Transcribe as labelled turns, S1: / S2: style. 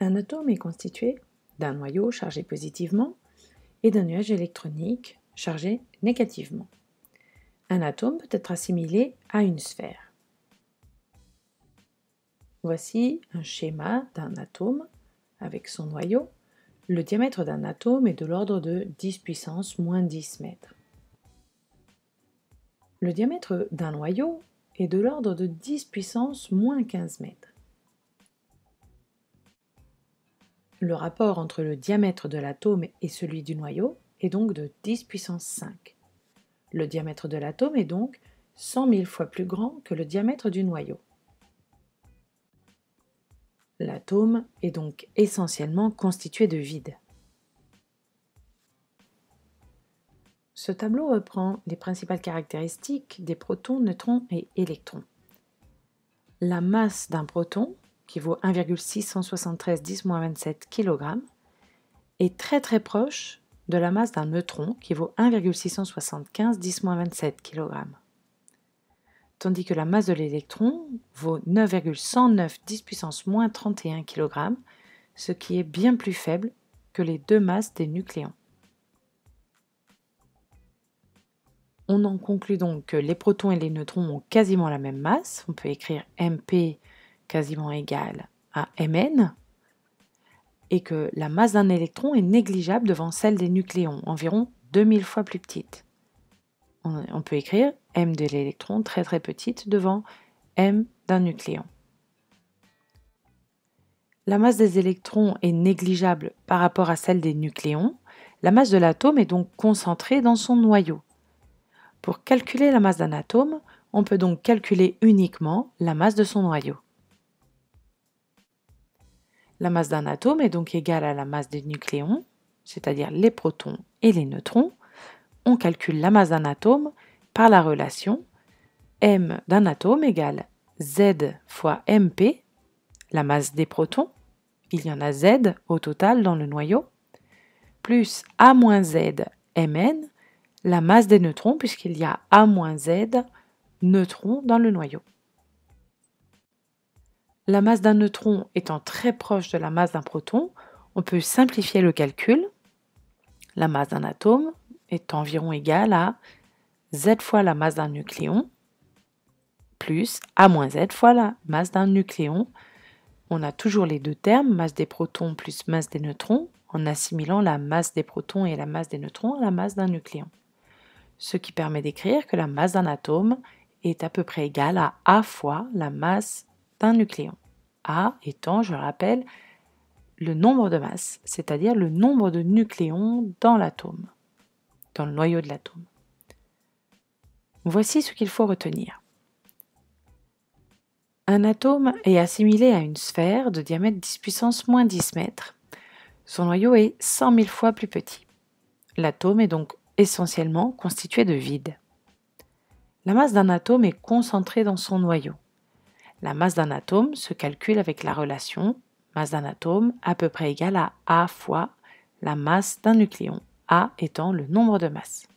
S1: Un atome est constitué d'un noyau chargé positivement et d'un nuage électronique chargé négativement. Un atome peut être assimilé à une sphère. Voici un schéma d'un atome avec son noyau. Le diamètre d'un atome est de l'ordre de 10 puissance moins 10 mètres. Le diamètre d'un noyau est de l'ordre de 10 puissance moins 15 mètres. Le rapport entre le diamètre de l'atome et celui du noyau est donc de 10 puissance 5. Le diamètre de l'atome est donc 100 000 fois plus grand que le diamètre du noyau. L'atome est donc essentiellement constitué de vide. Ce tableau reprend les principales caractéristiques des protons, neutrons et électrons. La masse d'un proton, qui vaut 1,673 10 27 kg, est très très proche de la masse d'un neutron, qui vaut 1,675 10 27 kg. Tandis que la masse de l'électron vaut 9,109 10 puissance moins 31 kg, ce qui est bien plus faible que les deux masses des nucléons. On en conclut donc que les protons et les neutrons ont quasiment la même masse. On peut écrire MP quasiment égal à Mn. Et que la masse d'un électron est négligeable devant celle des nucléons, environ 2000 fois plus petite. On peut écrire M de l'électron très très petite devant M d'un nucléon. La masse des électrons est négligeable par rapport à celle des nucléons. La masse de l'atome est donc concentrée dans son noyau. Pour calculer la masse d'un atome, on peut donc calculer uniquement la masse de son noyau. La masse d'un atome est donc égale à la masse des nucléons, c'est-à-dire les protons et les neutrons. On calcule la masse d'un atome par la relation m d'un atome égale z fois mp, la masse des protons, il y en a z au total dans le noyau, plus a moins z mn, la masse des neutrons, puisqu'il y a A moins Z neutrons dans le noyau. La masse d'un neutron étant très proche de la masse d'un proton, on peut simplifier le calcul. La masse d'un atome est environ égale à Z fois la masse d'un nucléon plus A moins Z fois la masse d'un nucléon. On a toujours les deux termes, masse des protons plus masse des neutrons, en assimilant la masse des protons et la masse des neutrons à la masse d'un nucléon ce qui permet d'écrire que la masse d'un atome est à peu près égale à A fois la masse d'un nucléon. A étant, je le rappelle, le nombre de masses, c'est-à-dire le nombre de nucléons dans l'atome, dans le noyau de l'atome. Voici ce qu'il faut retenir. Un atome est assimilé à une sphère de diamètre 10 puissance moins 10 mètres. Son noyau est 100 000 fois plus petit. L'atome est donc essentiellement constitué de vide. La masse d'un atome est concentrée dans son noyau. La masse d'un atome se calcule avec la relation masse d'un atome à peu près égale à A fois la masse d'un nucléon, A étant le nombre de masses.